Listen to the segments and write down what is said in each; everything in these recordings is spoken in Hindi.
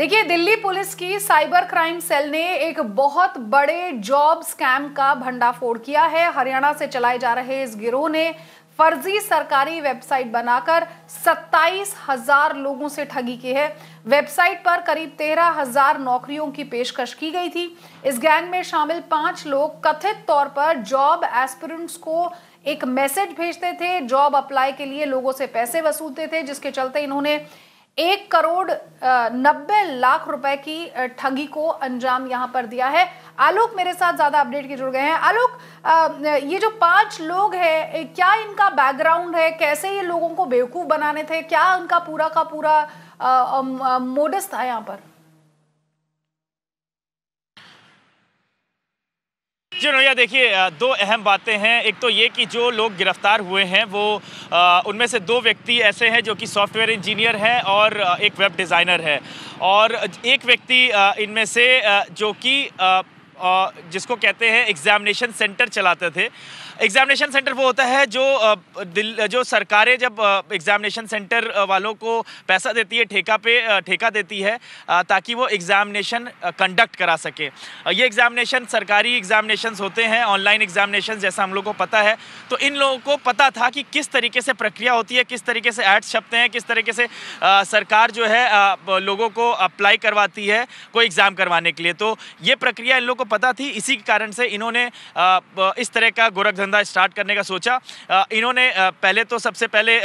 देखिए दिल्ली पुलिस की साइबर क्राइम सेल ने एक बहुत बड़े जॉब स्कैम का भंडाफोड़ किया है हरियाणा से चलाए जा रहे इस गिरोह ने फर्जी सरकारी वेबसाइट बनाकर सत्ताईस हजार लोगों से ठगी की है वेबसाइट पर करीब तेरह हजार नौकरियों की पेशकश की गई थी इस गैंग में शामिल पांच लोग कथित तौर पर जॉब एस्पिरेंट्स को एक मैसेज भेजते थे जॉब अप्लाई के लिए लोगों से पैसे वसूलते थे जिसके चलते इन्होंने एक करोड़ नब्बे लाख रुपए की ठगी को अंजाम यहां पर दिया है आलोक मेरे साथ ज्यादा अपडेट के जुड़ गए हैं आलोक ये जो पांच लोग हैं क्या इनका बैकग्राउंड है कैसे ये लोगों को बेवकूफ बनाने थे क्या उनका पूरा का पूरा मोडस था यहाँ पर जी नोया देखिए दो अहम बातें हैं एक तो ये कि जो लोग गिरफ्तार हुए हैं वो उनमें से दो व्यक्ति ऐसे हैं जो कि सॉफ्टवेयर इंजीनियर हैं और एक वेब डिज़ाइनर है और एक व्यक्ति इनमें से जो कि जिसको कहते हैं एग्जामिनेशन सेंटर चलाते थे एग्जामिनेशन सेंटर वो होता है जो दिल जो सरकारें जब एग्जामिनेशन सेंटर वालों को पैसा देती है ठेका पे ठेका देती है ताकि वो एग्जामिनेशन कंडक्ट करा सके ये एग्जामिनेशन सरकारी एग्जामिनेशन होते हैं ऑनलाइन एग्जामिनेशन जैसा हम लोग को पता है तो इन लोगों को पता था कि किस तरीके से प्रक्रिया होती है किस तरीके से एड्स छपते हैं किस तरीके से सरकार जो है लोगों को अप्लाई करवाती है कोई एग्ज़ाम करवाने के लिए तो ये प्रक्रिया इन लोग को पता थी इसी के कारण से इन्होंने इस तरह का गोरखधंधा स्टार्ट करने का सोचा इन्होंने पहले तो सबसे पहले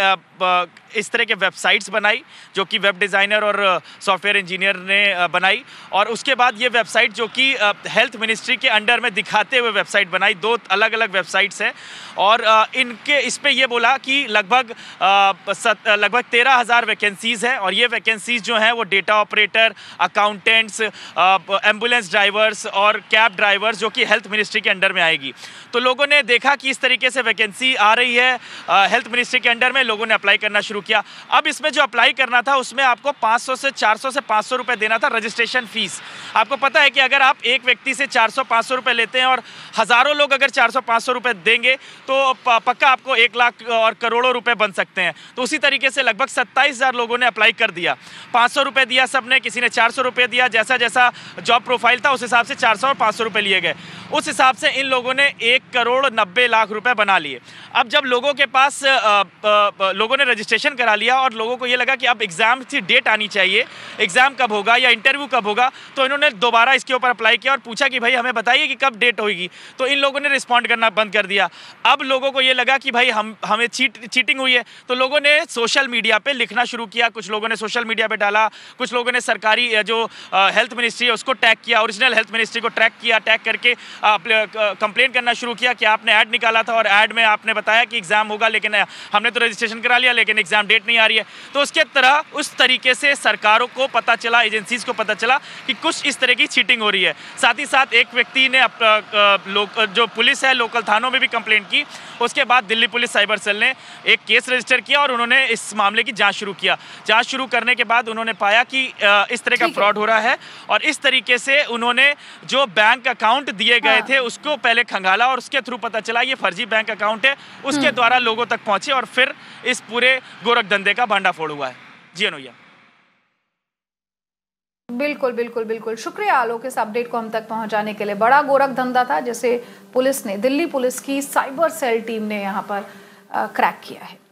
इस तरह के वेबसाइट्स बनाई जो कि वेब डिज़ाइनर और सॉफ्टवेयर इंजीनियर ने बनाई और उसके बाद ये वेबसाइट जो कि हेल्थ मिनिस्ट्री के अंडर में दिखाते हुए वेबसाइट बनाई दो अलग अलग वेबसाइट्स हैं और इनके इस पर यह बोला कि लगभग लगभग तेरह हज़ार वैकेंसीज़ हैं और ये वैकेंसीज़ जो हैं वो data operator accountants ambulance drivers और कैब ड्राइवर्स जो कि हेल्थ मिनिस्ट्री के अंडर में आएगी तो लोगों ने देखा कि इस तरीके से वैकेंसी आ रही है हेल्थ मिनिस्ट्री के अंडर में लोगों ने अप्लाई करना शुरू किया अब इसमें जो अप्लाई करना था उसमें आपको 500 से 400 से 500 रुपए देना था रजिस्ट्रेशन फीस आपको पता है कि अगर आप एक व्यक्ति से 400 500 रुपए लेते हैं और हज़ारों लोग अगर 400 500 रुपए देंगे तो पक्का आपको एक लाख और करोड़ों रुपये बन सकते हैं तो उसी तरीके से लगभग सत्ताईस लोगों ने अप्लाई कर दिया पाँच रुपए दिया सब ने किसी ने चार रुपए दिया जैसा जैसा जॉब प्रोफाइल था उस हिसाब से चार और पाँच रुपए लिए गए उस हिसाब से इन लोगों ने एक करोड़ नब्बे लाख रुपए बना लिए अब जब लोगों के पास आ, आ, लोगों ने रजिस्ट्रेशन पोस्टपोन करा लिया और लोगों को ये लगा कि अब एग्ज़ाम की डेट आनी चाहिए एग्ज़ाम कब होगा या इंटरव्यू कब होगा तो इन्होंने दोबारा इसके ऊपर अप्लाई किया और पूछा कि भाई हमें बताइए कि कब डेट होगी तो इन लोगों ने रिस्पॉन्ड करना बंद कर दिया अब लोगों को ये लगा कि भाई हम हमें चीट चीटिंग हुई है तो लोगों ने सोशल मीडिया पर लिखना शुरू किया कुछ लोगों ने सोशल मीडिया पर डाला कुछ लोगों ने सरकारी जो हेल्थ मिनिस्ट्री है उसको टैग किया ओरिजिनल हेल्थ मिनिस्ट्री को ट्रैक किया टैग करके कंप्लेन करना शुरू किया कि आपने ऐड निकाला था और ऐड में आपने बताया कि एग्ज़ाम होगा लेकिन हमने तो रजिस्ट्रेशन करा लिया लेकिन एग्जाम एग्ज़ाम डेट नहीं आ रही है तो उसके तरह उस तरीके से सरकारों को पता चला एजेंसीज़ को पता चला कि कुछ इस तरह की चीटिंग हो रही है साथ ही साथ एक व्यक्ति ने जो पुलिस है लोकल थानों में भी कंप्लेंट की उसके बाद दिल्ली पुलिस साइबर सेल ने एक केस रजिस्टर किया और उन्होंने इस मामले की जाँच शुरू किया जाँच शुरू करने के बाद उन्होंने पाया कि इस तरह का फ्रॉड हो रहा है और इस तरीके से उन्होंने जो बैंक अकाउंट दिए गए हाँ। थे उसको पहले खंगाला और उसके थ्रू पता चला ये फर्जी बैंक अकाउंट है उसके हाँ। द्वारा लोगों तक पहुंचे और फिर इस पूरे गोरख धंधे का फोड़ हुआ है जी अनुया बिल्कुल बिल्कुल बिल्कुल शुक्रिया आलोक इस अपडेट को हम तक पहुंचाने के लिए बड़ा गोरख धंधा था जिसे पुलिस ने दिल्ली पुलिस की साइबर सेल टीम ने यहाँ पर क्रैक किया है